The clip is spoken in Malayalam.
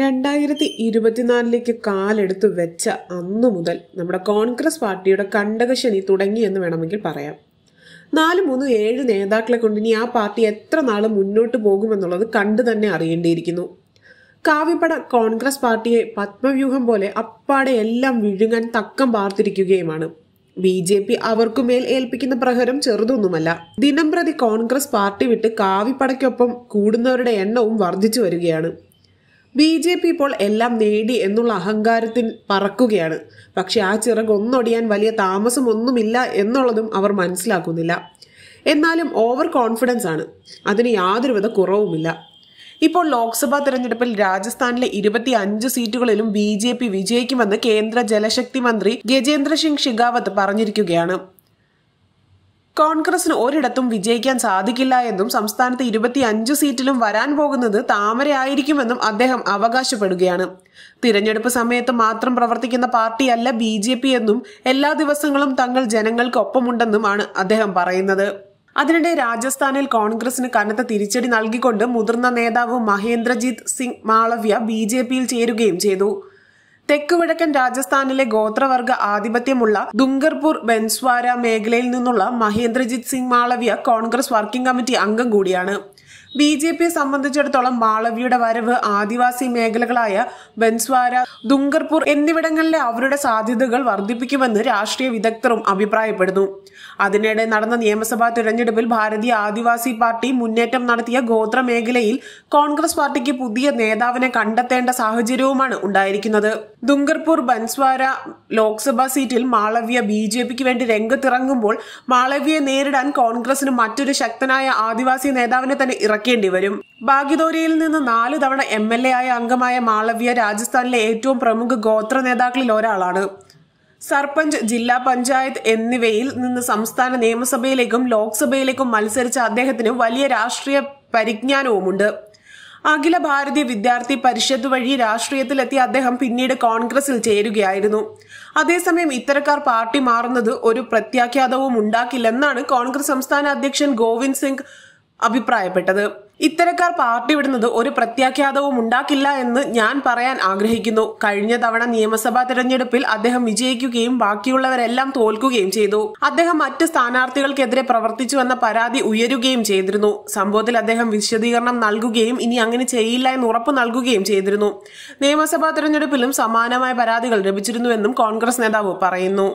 രണ്ടായിരത്തി ഇരുപത്തിനാലിലേക്ക് കാലെടുത്ത് വെച്ച അന്നു മുതൽ നമ്മുടെ കോൺഗ്രസ് പാർട്ടിയുടെ കണ്ടകശനി തുടങ്ങിയെന്ന് വേണമെങ്കിൽ പറയാം നാല് മൂന്ന് ഏഴ് നേതാക്കളെ കൊണ്ട് ഇനി ആ പാർട്ടി എത്ര നാൾ മുന്നോട്ട് പോകുമെന്നുള്ളത് കണ്ടു തന്നെ അറിയേണ്ടിയിരിക്കുന്നു കാവ്യപ്പട കോൺഗ്രസ് പാർട്ടിയെ പത്മവ്യൂഹം പോലെ അപ്പാടെ എല്ലാം വിഴുങ്ങാൻ തക്കം പാർത്തിരിക്കുകയുമാണ് ബി ജെ പി അവർക്കുമേൽ ഏൽപ്പിക്കുന്ന പ്രഹരം ചെറുതൊന്നുമല്ല ദിനംപ്രതി കോൺഗ്രസ് പാർട്ടി വിട്ട് കാവിപ്പടയ്ക്കൊപ്പം കൂടുന്നവരുടെ എണ്ണവും വർദ്ധിച്ചു വരികയാണ് ബി ജെ പി ഇപ്പോൾ എല്ലാം നേടി എന്നുള്ള അഹങ്കാരത്തിൽ പറക്കുകയാണ് പക്ഷെ ആ ചിറക് ഒന്നൊടിയാൻ വലിയ താമസമൊന്നുമില്ല എന്നുള്ളതും അവർ മനസ്സിലാക്കുന്നില്ല എന്നാലും ഓവർ കോൺഫിഡൻസ് ആണ് അതിന് യാതൊരുവിധ കുറവുമില്ല ഇപ്പോൾ ലോക്സഭാ തെരഞ്ഞെടുപ്പിൽ രാജസ്ഥാനിലെ ഇരുപത്തി അഞ്ച് സീറ്റുകളിലും ബി ജെ പി വിജയിക്കുമെന്ന് കേന്ദ്ര ജലശക്തി മന്ത്രി ഗജേന്ദ്ര സിംഗ് ഷിഗാവത്ത് പറഞ്ഞിരിക്കുകയാണ് കോൺഗ്രസിന് ഒരിടത്തും വിജയിക്കാൻ സാധിക്കില്ല എന്നും സംസ്ഥാനത്ത് ഇരുപത്തിയഞ്ച് സീറ്റിലും വരാൻ പോകുന്നത് താമരയായിരിക്കുമെന്നും അദ്ദേഹം അവകാശപ്പെടുകയാണ് തിരഞ്ഞെടുപ്പ് സമയത്ത് മാത്രം പ്രവർത്തിക്കുന്ന പാർട്ടിയല്ല ബി ജെ പി എന്നും എല്ലാ ദിവസങ്ങളും തങ്ങൾ ജനങ്ങൾക്കൊപ്പമുണ്ടെന്നുമാണ് അദ്ദേഹം പറയുന്നത് അതിനിടെ രാജസ്ഥാനിൽ കോൺഗ്രസിന് കനത്ത തിരിച്ചടി നൽകിക്കൊണ്ട് മുതിർന്ന നേതാവ് മഹേന്ദ്രജിത് സിംഗ് മാളവ്യ ബി ജെ പിയിൽ ചേരുകയും ചെയ്തു തെക്കുകിഴക്കൻ രാജസ്ഥാനിലെ ഗോത്രവർഗ ആധിപത്യമുള്ള ദുംഗർപൂർ ബെൻസ്വാര മേഖലയിൽ നിന്നുള്ള മഹേന്ദ്രജിത് സിംഗ് മാളവ്യ കോൺഗ്രസ് വർക്കിംഗ് കമ്മിറ്റി അംഗം കൂടിയാണ് ബി ജെ പിയെ സംബന്ധിച്ചിടത്തോളം മാളവിയുടെ വരവ് ആദിവാസി മേഖലകളായ ബൻസ്വാര ദുംഗർപൂർ എന്നിവിടങ്ങളിലെ അവരുടെ സാധ്യതകൾ വർദ്ധിപ്പിക്കുമെന്ന് രാഷ്ട്രീയ വിദഗ്ധരും അഭിപ്രായപ്പെടുന്നു അതിനിടെ നടന്ന നിയമസഭാ തിരഞ്ഞെടുപ്പിൽ ഭാരതീയ ആദിവാസി പാർട്ടി മുന്നേറ്റം നടത്തിയ ഗോത്ര കോൺഗ്രസ് പാർട്ടിക്ക് പുതിയ നേതാവിനെ കണ്ടെത്തേണ്ട സാഹചര്യവുമാണ് ഉണ്ടായിരിക്കുന്നത് ദുംഗർപൂർ ബൻസ്വാര ലോക്സഭാ സീറ്റിൽ മാളവ്യ ബി ജെ പിക്ക് വേണ്ടി രംഗത്തിറങ്ങുമ്പോൾ മാളവ്യയെ നേരിടാൻ കോൺഗ്രസിന് മറ്റൊരു ശക്തനായ ആദിവാസി നേതാവിനെ തന്നെ ഇറക്കി മുടക്കേണ്ടി വരും ബാഗിദോരിയിൽ നിന്ന് നാല് തവണ എം എൽ എ ആയ അംഗമായ മാളവ്യ രാജസ്ഥാനിലെ ഏറ്റവും പ്രമുഖ ഗോത്ര നേതാക്കളിൽ ഒരാളാണ് സർപഞ്ച് ജില്ലാ പഞ്ചായത്ത് എന്നിവയിൽ നിന്ന് സംസ്ഥാന നിയമസഭയിലേക്കും ലോക്സഭയിലേക്കും മത്സരിച്ച അദ്ദേഹത്തിന് വലിയ രാഷ്ട്രീയ പരിജ്ഞാനവുമുണ്ട് അഖില ഭാരതീയ വിദ്യാർത്ഥി പരിഷത്ത് വഴി രാഷ്ട്രീയത്തിലെത്തിയ അദ്ദേഹം പിന്നീട് കോൺഗ്രസിൽ ചേരുകയായിരുന്നു അതേസമയം ഇത്തരക്കാർ പാർട്ടി മാറുന്നത് ഒരു പ്രത്യാഖ്യാതവും ഉണ്ടാക്കില്ലെന്നാണ് കോൺഗ്രസ് സംസ്ഥാന അധ്യക്ഷൻ ഗോവിന്ദ് സിംഗ് അഭിപ്രായപ്പെട്ടത് ഇത്തരക്കാർ പാർട്ടി വിടുന്നത് ഒരു പ്രത്യാഖ്യാതവും ഉണ്ടാക്കില്ല എന്ന് ഞാൻ പറയാൻ ആഗ്രഹിക്കുന്നു കഴിഞ്ഞ തവണ നിയമസഭാ തെരഞ്ഞെടുപ്പിൽ അദ്ദേഹം വിജയിക്കുകയും ബാക്കിയുള്ളവരെല്ലാം തോൽക്കുകയും ചെയ്തു അദ്ദേഹം മറ്റ് സ്ഥാനാർത്ഥികൾക്കെതിരെ പ്രവർത്തിച്ചുവെന്ന പരാതി ഉയരുകയും ചെയ്തിരുന്നു സംഭവത്തിൽ അദ്ദേഹം വിശദീകരണം നൽകുകയും ഇനി അങ്ങനെ ചെയ്യില്ല എന്ന് ഉറപ്പ് നൽകുകയും ചെയ്തിരുന്നു നിയമസഭാ തെരഞ്ഞെടുപ്പിലും സമാനമായ പരാതികൾ ലഭിച്ചിരുന്നുവെന്നും കോൺഗ്രസ് നേതാവ് പറയുന്നു